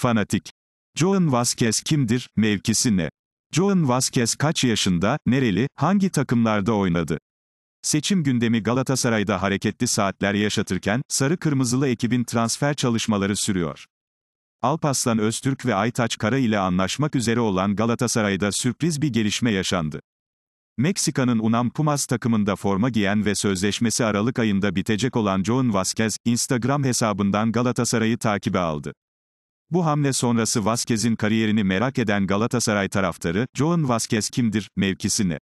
Fanatik. Joan Vasquez kimdir, mevkisi ne? Joan Vasquez kaç yaşında, nereli, hangi takımlarda oynadı? Seçim gündemi Galatasaray'da hareketli saatler yaşatırken, sarı kırmızılı ekibin transfer çalışmaları sürüyor. Alpaslan Öztürk ve Aytaç Kara ile anlaşmak üzere olan Galatasaray'da sürpriz bir gelişme yaşandı. Meksika'nın Unam Pumas takımında forma giyen ve sözleşmesi Aralık ayında bitecek olan John Vasquez, Instagram hesabından Galatasaray'ı takibe aldı. Bu hamle sonrası Vazquez'in kariyerini merak eden Galatasaray taraftarı, Joan Vazquez kimdir, mevkisi ne?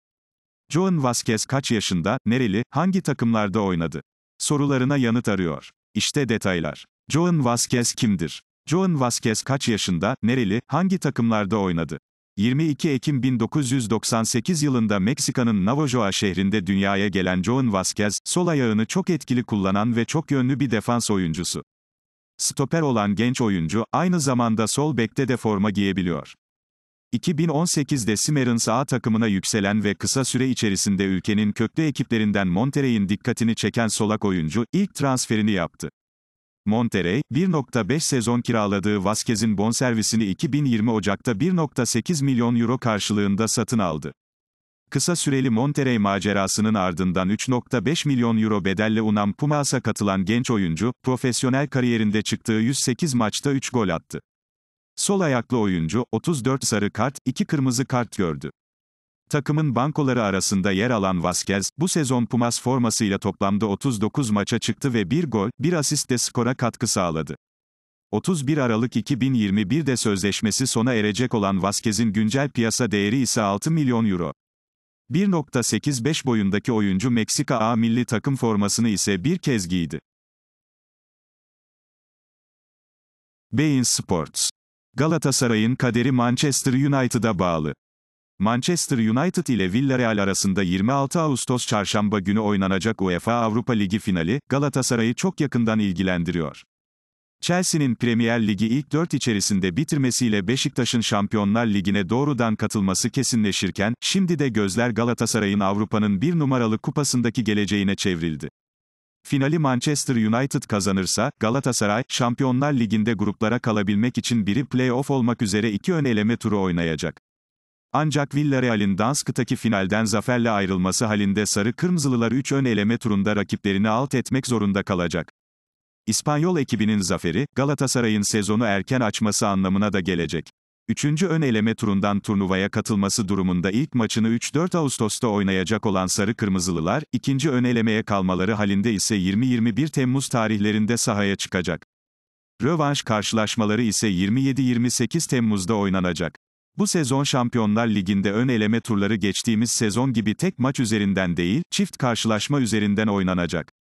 Joan Vazquez kaç yaşında, nereli, hangi takımlarda oynadı? Sorularına yanıt arıyor. İşte detaylar. Joan Vazquez kimdir? Joan Vazquez kaç yaşında, nereli, hangi takımlarda oynadı? 22 Ekim 1998 yılında Meksika'nın Navojoa şehrinde dünyaya gelen Joan Vazquez, sol ayağını çok etkili kullanan ve çok yönlü bir defans oyuncusu. Stoper olan genç oyuncu, aynı zamanda sol bekte de forma giyebiliyor. 2018'de Simmerins'a sağ takımına yükselen ve kısa süre içerisinde ülkenin köklü ekiplerinden Monterrey'in dikkatini çeken solak oyuncu, ilk transferini yaptı. Monterey 1.5 sezon kiraladığı Vazquez'in bonservisini 2020 Ocak'ta 1.8 milyon euro karşılığında satın aldı. Kısa süreli Monterey macerasının ardından 3.5 milyon euro bedelle Unam Pumas'a katılan genç oyuncu, profesyonel kariyerinde çıktığı 108 maçta 3 gol attı. Sol ayaklı oyuncu, 34 sarı kart, 2 kırmızı kart gördü. Takımın bankoları arasında yer alan Vasquez, bu sezon Pumas formasıyla toplamda 39 maça çıktı ve 1 gol, 1 asist de skora katkı sağladı. 31 Aralık 2021'de sözleşmesi sona erecek olan Vasquez'in güncel piyasa değeri ise 6 milyon euro. 1.85 boyundaki oyuncu Meksika A milli takım formasını ise bir kez giydi. Bein Sports Galatasaray'ın kaderi Manchester United'a bağlı. Manchester United ile Villarreal arasında 26 Ağustos çarşamba günü oynanacak UEFA Avrupa Ligi finali, Galatasaray'ı çok yakından ilgilendiriyor. Chelsea'nin Premier Ligi ilk 4 içerisinde bitirmesiyle Beşiktaş'ın Şampiyonlar Ligi'ne doğrudan katılması kesinleşirken, şimdi de gözler Galatasaray'ın Avrupa'nın bir numaralı kupasındaki geleceğine çevrildi. Finali Manchester United kazanırsa, Galatasaray, Şampiyonlar Ligi'nde gruplara kalabilmek için biri play-off olmak üzere iki ön eleme turu oynayacak. Ancak Villarreal'in Dansk'taki finalden zaferle ayrılması halinde Sarı Kırmızılılar 3 ön eleme turunda rakiplerini alt etmek zorunda kalacak. İspanyol ekibinin zaferi, Galatasaray'ın sezonu erken açması anlamına da gelecek. Üçüncü ön eleme turundan turnuvaya katılması durumunda ilk maçını 3-4 Ağustos'ta oynayacak olan Sarı Kırmızılılar, ikinci ön elemeye kalmaları halinde ise 20-21 Temmuz tarihlerinde sahaya çıkacak. Rövanş karşılaşmaları ise 27-28 Temmuz'da oynanacak. Bu sezon Şampiyonlar Ligi'nde ön eleme turları geçtiğimiz sezon gibi tek maç üzerinden değil, çift karşılaşma üzerinden oynanacak.